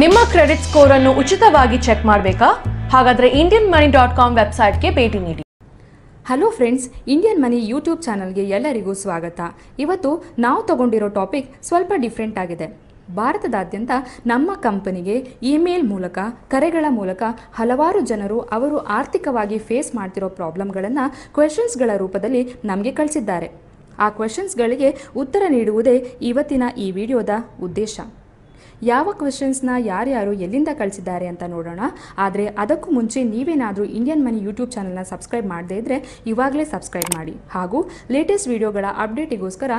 ನಿಮ್ಮ credit score ಅನ್ನು ಉಚಿತವಾಗಿ ಚೆಕ್ ಮಾಡಬೇಕಾ ಹಾಗಾದರೆ ಇಂಡಿಯನ್ ಮನಿ ಡಾಟ್ ಕಾಮ್ ವೆಬ್ಸೈಟ್ಗೆ ಭೇಟಿ ನೀಡಿ hello friends Indian money YouTube ಚಾನಲ್ಗೆ ಎಲ್ಲರಿಗೂ ಸ್ವಾಗತ ಇವತ್ತು ನಾವು ತಗೊಂಡಿರೋ ಟಾಪಿಕ್ ಸ್ವಲ್ಪ ಡಿಫ್ರೆಂಟ್ ಆಗಿದೆ ಭಾರತದಾದ್ಯಂತ ನಮ್ಮ ಕಂಪನಿಗೆ ಇಮೇಲ್ ಮೂಲಕ ಕರೆಗಳ ಮೂಲಕ ಹಲವಾರು ಜನರು ಅವರು ಆರ್ಥಿಕವಾಗಿ ಫೇಸ್ ಮಾಡ್ತಿರೋ ಪ್ರಾಬ್ಲಮ್ಗಳನ್ನು ಕ್ವೆಶನ್ಸ್ಗಳ ರೂಪದಲ್ಲಿ ನಮಗೆ ಕಳಿಸಿದ್ದಾರೆ ಆ ಕ್ವೆಶನ್ಸ್ಗಳಿಗೆ ಉತ್ತರ ನೀಡುವುದೇ ಇವತ್ತಿನ ಈ ವಿಡಿಯೋದ ಉದ್ದೇಶ ಯಾವ ಕ್ವೆಶನ್ಸ್ನ ಯಾರ್ಯಾರು ಎಲ್ಲಿಂದ ಕಳಿಸಿದ್ದಾರೆ ಅಂತ ನೋಡೋಣ ಆದರೆ ಅದಕ್ಕೂ ಮುಂಚೆ ನೀವೇನಾದರೂ ಇಂಡಿಯನ್ ಮನಿ ಯೂಟ್ಯೂಬ್ ಚಾನಲ್ನ ಸಬ್ಸ್ಕ್ರೈಬ್ ಮಾಡದೇ ಇದ್ದರೆ ಇವಾಗಲೇ ಸಬ್ಸ್ಕ್ರೈಬ್ ಮಾಡಿ ಹಾಗೂ ಲೇಟೆಸ್ಟ್ ವಿಡಿಯೋಗಳ ಅಪ್ಡೇಟಿಗೋಸ್ಕರ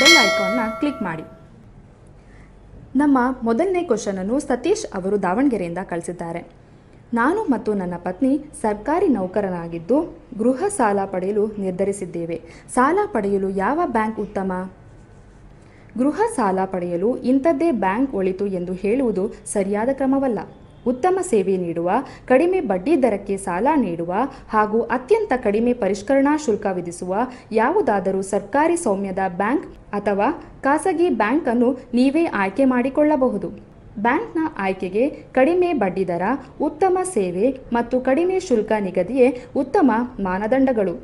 ಬೆಲ್ ಐಕಾನ್ನ ಕ್ಲಿಕ್ ಮಾಡಿ ನಮ್ಮ ಮೊದಲನೇ ಕ್ವಶನನ್ನು ಸತೀಶ್ ಅವರು ದಾವಣಗೆರೆಯಿಂದ ಕಳಿಸಿದ್ದಾರೆ ನಾನು ಮತ್ತು ನನ್ನ ಪತ್ನಿ ಸರ್ಕಾರಿ ನೌಕರನಾಗಿದ್ದು ಗೃಹ ಸಾಲ ಪಡೆಯಲು ನಿರ್ಧರಿಸಿದ್ದೇವೆ ಸಾಲ ಪಡೆಯಲು ಯಾವ ಬ್ಯಾಂಕ್ ಉತ್ತಮ ಗೃಹ ಸಾಲ ಪಡೆಯಲು ಇಂಥದ್ದೇ ಬ್ಯಾಂಕ್ ಒಳಿತು ಎಂದು ಹೇಳುವುದು ಸರಿಯಾದ ಕ್ರಮವಲ್ಲ ಉತ್ತಮ ಸೇವೆ ನೀಡುವ ಕಡಿಮೆ ಬಡ್ಡಿ ದರಕ್ಕೆ ಸಾಲ ನೀಡುವ ಹಾಗೂ ಅತ್ಯಂತ ಕಡಿಮೆ ಪರಿಷ್ಕರಣಾ ಶುಲ್ಕ ವಿಧಿಸುವ ಯಾವುದಾದರೂ ಸರ್ಕಾರಿ ಸೌಮ್ಯದ ಬ್ಯಾಂಕ್ ಅಥವಾ ಖಾಸಗಿ ಬ್ಯಾಂಕ್ ಅನ್ನು ನೀವೇ ಆಯ್ಕೆ ಮಾಡಿಕೊಳ್ಳಬಹುದು ಬ್ಯಾಂಕ್ನ ಆಯ್ಕೆಗೆ ಕಡಿಮೆ ಬಡ್ಡಿದರ ಉತ್ತಮ ಸೇವೆ ಮತ್ತು ಕಡಿಮೆ ಶುಲ್ಕ ನಿಗದಿಯೇ ಉತ್ತಮ ಮಾನದಂಡಗಳು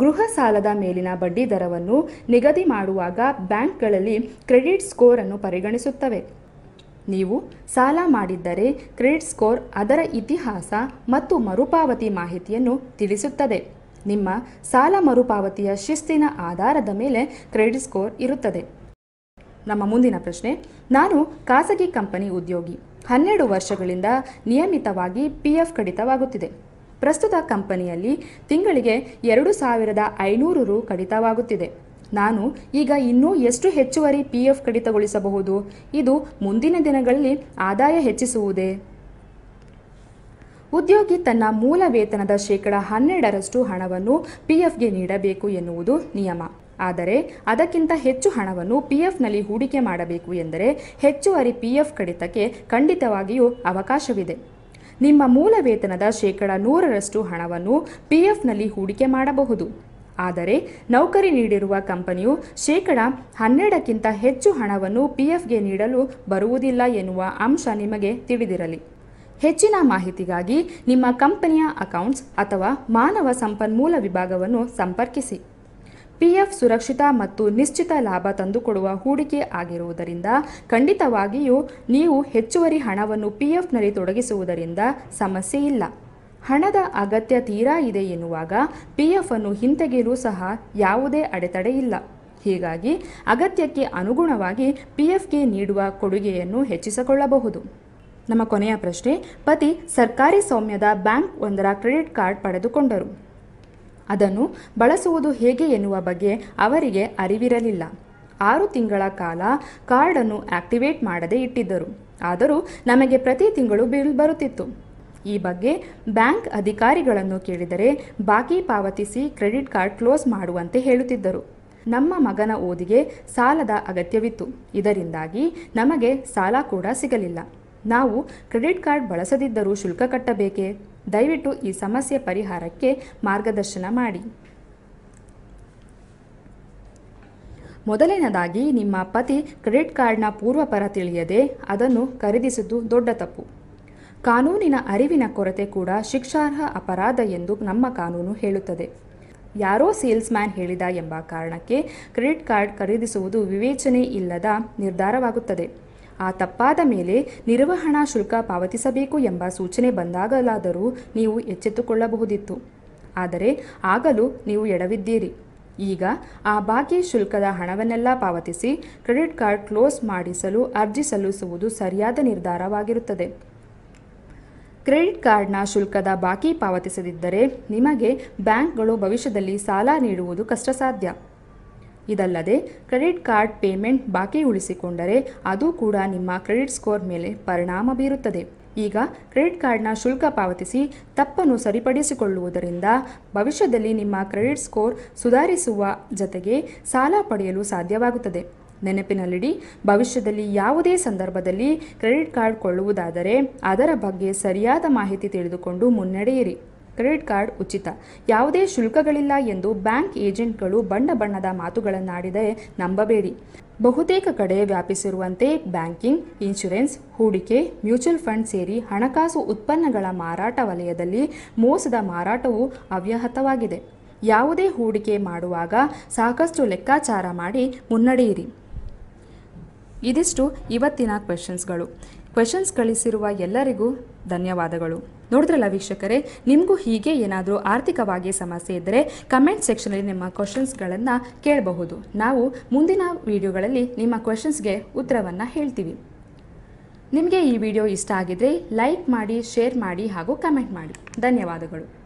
ಗೃಹ ಸಾಲದ ಮೇಲಿನ ಬಡ್ಡಿ ದರವನ್ನು ನಿಗದಿ ಮಾಡುವಾಗ ಬ್ಯಾಂಕ್ಗಳಲ್ಲಿ ಕ್ರೆಡಿಟ್ ಸ್ಕೋರನ್ನು ಪರಿಗಣಿಸುತ್ತವೆ ನೀವು ಸಾಲ ಮಾಡಿದ್ದರೆ ಕ್ರೆಡಿಟ್ ಸ್ಕೋರ್ ಅದರ ಇತಿಹಾಸ ಮತ್ತು ಮರುಪಾವತಿ ಮಾಹಿತಿಯನ್ನು ತಿಳಿಸುತ್ತದೆ ನಿಮ್ಮ ಸಾಲ ಮರುಪಾವತಿಯ ಶಿಸ್ತಿನ ಆಧಾರದ ಮೇಲೆ ಕ್ರೆಡಿಟ್ ಸ್ಕೋರ್ ಇರುತ್ತದೆ ನಮ್ಮ ಮುಂದಿನ ಪ್ರಶ್ನೆ ನಾನು ಖಾಸಗಿ ಕಂಪನಿ ಉದ್ಯೋಗಿ ಹನ್ನೆರಡು ವರ್ಷಗಳಿಂದ ನಿಯಮಿತವಾಗಿ ಪಿ ಎಫ್ ಕಡಿತವಾಗುತ್ತಿದೆ ಪ್ರಸ್ತುತ ಕಂಪನಿಯಲ್ಲಿ ತಿಂಗಳಿಗೆ ಎರಡು ಸಾವಿರದ ಐನೂರು ರು ಕಡಿತವಾಗುತ್ತಿದೆ ನಾನು ಈಗ ಇನ್ನೂ ಎಷ್ಟು ಹೆಚ್ಚುವರಿ ಪಿ ಎಫ್ ಕಡಿತಗೊಳಿಸಬಹುದು ಇದು ಮುಂದಿನ ದಿನಗಳಲ್ಲಿ ಆದಾಯ ಹೆಚ್ಚಿಸುವುದೇ ಉದ್ಯೋಗಿ ತನ್ನ ಮೂಲ ವೇತನದ ಶೇಕಡ ಹನ್ನೆರಡರಷ್ಟು ಹಣವನ್ನು ಪಿ ಎಫ್ಗೆ ನೀಡಬೇಕು ಎನ್ನುವುದು ನಿಯಮ ಆದರೆ ಅದಕ್ಕಿಂತ ಹೆಚ್ಚು ಹಣವನ್ನು ಪಿ ಎಫ್ನಲ್ಲಿ ಹೂಡಿಕೆ ಮಾಡಬೇಕು ಎಂದರೆ ಹೆಚ್ಚುವರಿ ಪಿ ಎಫ್ ಕಡಿತಕ್ಕೆ ಖಂಡಿತವಾಗಿಯೂ ಅವಕಾಶವಿದೆ ನಿಮ್ಮ ಮೂಲ ವೇತನದ ಶೇಕಡ ನೂರರಷ್ಟು ಹಣವನ್ನು ಎಫ್ನಲ್ಲಿ ಹೂಡಿಕೆ ಮಾಡಬಹುದು ಆದರೆ ನೌಕರಿ ನೀಡಿರುವ ಕಂಪನಿಯು ಶೇಕಡ ಹನ್ನೆರಡಕ್ಕಿಂತ ಹೆಚ್ಚು ಹಣವನ್ನು ಎಫ್ಗೆ ನೀಡಲು ಬರುವುದಿಲ್ಲ ಎನ್ನುವ ಅಂಶ ನಿಮಗೆ ತಿಳಿದಿರಲಿ ಹೆಚ್ಚಿನ ಮಾಹಿತಿಗಾಗಿ ನಿಮ್ಮ ಕಂಪನಿಯ ಅಕೌಂಟ್ಸ್ ಅಥವಾ ಮಾನವ ಸಂಪನ್ಮೂಲ ವಿಭಾಗವನ್ನು ಸಂಪರ್ಕಿಸಿ ಪಿಎಫ್ ಸುರಕ್ಷಿತ ಮತ್ತು ನಿಶ್ಚಿತ ಲಾಭ ತಂದುಕೊಡುವ ಹೂಡಿಕೆ ಆಗಿರುವುದರಿಂದ ಖಂಡಿತವಾಗಿಯೂ ನೀವು ಹೆಚ್ಚುವರಿ ಹಣವನ್ನು ಪಿಎಫ್ನಲ್ಲಿ ತೊಡಗಿಸುವುದರಿಂದ ಸಮಸ್ಯೆ ಇಲ್ಲ ಹಣದ ಅಗತ್ಯ ತೀರಾ ಇದೆ ಎನ್ನುವಾಗ ಪಿಎಫ್ ಅನ್ನು ಹಿಂತೆಗೆಯಲು ಸಹ ಯಾವುದೇ ಅಡೆತಡೆ ಇಲ್ಲ ಹೀಗಾಗಿ ಅಗತ್ಯಕ್ಕೆ ಅನುಗುಣವಾಗಿ ಪಿಎಫ್ಗೆ ನೀಡುವ ಕೊಡುಗೆಯನ್ನು ಹೆಚ್ಚಿಸಿಕೊಳ್ಳಬಹುದು ನಮ್ಮ ಕೊನೆಯ ಪ್ರಶ್ನೆ ಪತಿ ಸರ್ಕಾರಿ ಸೌಮ್ಯದ ಬ್ಯಾಂಕ್ ಒಂದರ ಕ್ರೆಡಿಟ್ ಕಾರ್ಡ್ ಪಡೆದುಕೊಂಡರು ಅದನ್ನು ಬಳಸುವುದು ಹೇಗೆ ಎನ್ನುವ ಬಗ್ಗೆ ಅವರಿಗೆ ಅರಿವಿರಲಿಲ್ಲ ಆರು ತಿಂಗಳ ಕಾಲ ಕಾರ್ಡನ್ನು ಆಕ್ಟಿವೇಟ್ ಮಾಡದೇ ಇಟ್ಟಿದ್ದರು ಆದರೂ ನಮಗೆ ಪ್ರತಿ ತಿಂಗಳು ಬಿಲ್ ಬರುತ್ತಿತ್ತು ಈ ಬಗ್ಗೆ ಬ್ಯಾಂಕ್ ಅಧಿಕಾರಿಗಳನ್ನು ಕೇಳಿದರೆ ಬಾಕಿ ಪಾವತಿಸಿ ಕ್ರೆಡಿಟ್ ಕಾರ್ಡ್ ಕ್ಲೋಸ್ ಮಾಡುವಂತೆ ಹೇಳುತ್ತಿದ್ದರು ನಮ್ಮ ಮಗನ ಓದಿಗೆ ಸಾಲದ ಅಗತ್ಯವಿತ್ತು ಇದರಿಂದಾಗಿ ನಮಗೆ ಸಾಲ ಕೂಡ ಸಿಗಲಿಲ್ಲ ನಾವು ಕ್ರೆಡಿಟ್ ಕಾರ್ಡ್ ಬಳಸದಿದ್ದರೂ ಶುಲ್ಕ ಕಟ್ಟಬೇಕೇ ದಯವಿಟ್ಟು ಈ ಸಮಸ್ಯೆ ಪರಿಹಾರಕ್ಕೆ ಮಾರ್ಗದರ್ಶನ ಮಾಡಿ ಮೊದಲನೇದಾಗಿ ನಿಮ್ಮ ಪತಿ ಕ್ರೆಡಿಟ್ ಕಾರ್ಡ್ನ ಪೂರ್ವಪರ ತಿಳಿಯದೆ ಅದನ್ನು ಖರೀದಿಸಿದ್ದು ದೊಡ್ಡ ತಪ್ಪು ಕಾನೂನಿನ ಅರಿವಿನ ಕೊರತೆ ಕೂಡ ಶಿಕ್ಷಾರ್ಹ ಅಪರಾಧ ಎಂದು ನಮ್ಮ ಕಾನೂನು ಹೇಳುತ್ತದೆ ಯಾರೋ ಮ್ಯಾನ್ ಹೇಳಿದ ಎಂಬ ಕಾರಣಕ್ಕೆ ಕ್ರೆಡಿಟ್ ಕಾರ್ಡ್ ಖರೀದಿಸುವುದು ವಿವೇಚನೆ ಇಲ್ಲದ ನಿರ್ಧಾರವಾಗುತ್ತದೆ ಆ ತಪ್ಪಾದ ಮೇಲೆ ನಿರ್ವಹಣಾ ಶುಲ್ಕ ಪಾವತಿಸಬೇಕು ಎಂಬ ಸೂಚನೆ ಬಂದಾಗಲಾದರೂ ನೀವು ಎಚ್ಚೆತ್ತುಕೊಳ್ಳಬಹುದಿತ್ತು ಆದರೆ ಆಗಲೂ ನೀವು ಎಡವಿದ್ದೀರಿ ಈಗ ಆ ಬಾಕಿ ಶುಲ್ಕದ ಹಣವನ್ನೆಲ್ಲ ಪಾವತಿಸಿ ಕ್ರೆಡಿಟ್ ಕಾರ್ಡ್ ಕ್ಲೋಸ್ ಮಾಡಿಸಲು ಅರ್ಜಿ ಸಲ್ಲಿಸುವುದು ಸರಿಯಾದ ನಿರ್ಧಾರವಾಗಿರುತ್ತದೆ ಕ್ರೆಡಿಟ್ ಕಾರ್ಡ್ನ ಶುಲ್ಕದ ಬಾಕಿ ಪಾವತಿಸದಿದ್ದರೆ ನಿಮಗೆ ಬ್ಯಾಂಕ್ಗಳು ಭವಿಷ್ಯದಲ್ಲಿ ಸಾಲ ನೀಡುವುದು ಕಷ್ಟಸಾಧ್ಯ ಇದಲ್ಲದೆ ಕ್ರೆಡಿಟ್ ಕಾರ್ಡ್ ಪೇಮೆಂಟ್ ಬಾಕಿ ಉಳಿಸಿಕೊಂಡರೆ ಅದು ಕೂಡ ನಿಮ್ಮ ಕ್ರೆಡಿಟ್ ಸ್ಕೋರ್ ಮೇಲೆ ಪರಿಣಾಮ ಬೀರುತ್ತದೆ ಈಗ ಕ್ರೆಡಿಟ್ ಕಾರ್ಡ್ನ ಶುಲ್ಕ ಪಾವತಿಸಿ ತಪ್ಪನ್ನು ಸರಿಪಡಿಸಿಕೊಳ್ಳುವುದರಿಂದ ಭವಿಷ್ಯದಲ್ಲಿ ನಿಮ್ಮ ಕ್ರೆಡಿಟ್ ಸ್ಕೋರ್ ಸುಧಾರಿಸುವ ಜತೆಗೆ ಸಾಲ ಪಡೆಯಲು ಸಾಧ್ಯವಾಗುತ್ತದೆ ನೆನಪಿನಲ್ಲಿಡಿ ಭವಿಷ್ಯದಲ್ಲಿ ಯಾವುದೇ ಸಂದರ್ಭದಲ್ಲಿ ಕ್ರೆಡಿಟ್ ಕಾರ್ಡ್ ಕೊಳ್ಳುವುದಾದರೆ ಅದರ ಬಗ್ಗೆ ಸರಿಯಾದ ಮಾಹಿತಿ ತಿಳಿದುಕೊಂಡು ಮುನ್ನಡೆಯಿರಿ ಕ್ರೆಡಿಟ್ ಕಾರ್ಡ್ ಉಚಿತ ಯಾವುದೇ ಶುಲ್ಕಗಳಿಲ್ಲ ಎಂದು ಬ್ಯಾಂಕ್ ಏಜೆಂಟ್ಗಳು ಬಣ್ಣ ಬಣ್ಣದ ಮಾತುಗಳನ್ನಾಡಿದರೆ ನಂಬಬೇಡಿ ಬಹುತೇಕ ಕಡೆ ವ್ಯಾಪಿಸಿರುವಂತೆ ಬ್ಯಾಂಕಿಂಗ್ ಇನ್ಶೂರೆನ್ಸ್ ಹೂಡಿಕೆ ಮ್ಯೂಚುವಲ್ ಫಂಡ್ ಸೇರಿ ಹಣಕಾಸು ಉತ್ಪನ್ನಗಳ ಮಾರಾಟ ವಲಯದಲ್ಲಿ ಮೋಸದ ಮಾರಾಟವು ಅವ್ಯಾಹತವಾಗಿದೆ ಯಾವುದೇ ಹೂಡಿಕೆ ಮಾಡುವಾಗ ಸಾಕಷ್ಟು ಲೆಕ್ಕಾಚಾರ ಮಾಡಿ ಮುನ್ನಡೆಯಿರಿ ಇದಿಷ್ಟು ಇವತ್ತಿನ ಕ್ವೆಶನ್ಸ್ಗಳು ಕ್ವೆಶನ್ಸ್ ಕಳಿಸಿರುವ ಎಲ್ಲರಿಗೂ ಧನ್ಯವಾದಗಳು ನೋಡಿದ್ರಲ್ಲ ವೀಕ್ಷಕರೇ ನಿಮಗೂ ಹೀಗೆ ಏನಾದರೂ ಆರ್ಥಿಕವಾಗಿ ಸಮಸ್ಯೆ ಇದ್ದರೆ ಕಮೆಂಟ್ ಸೆಕ್ಷನಲ್ಲಿ ನಿಮ್ಮ ಕ್ವಶನ್ಸ್ಗಳನ್ನು ಕೇಳಬಹುದು ನಾವು ಮುಂದಿನ ವಿಡಿಯೋಗಳಲ್ಲಿ ನಿಮ್ಮ ಕ್ವಶನ್ಸ್ಗೆ ಉತ್ತರವನ್ನು ಹೇಳ್ತೀವಿ ನಿಮಗೆ ಈ ವಿಡಿಯೋ ಇಷ್ಟ ಆಗಿದ್ರೆ ಲೈಕ್ ಮಾಡಿ ಶೇರ್ ಮಾಡಿ ಹಾಗೂ ಕಮೆಂಟ್ ಮಾಡಿ ಧನ್ಯವಾದಗಳು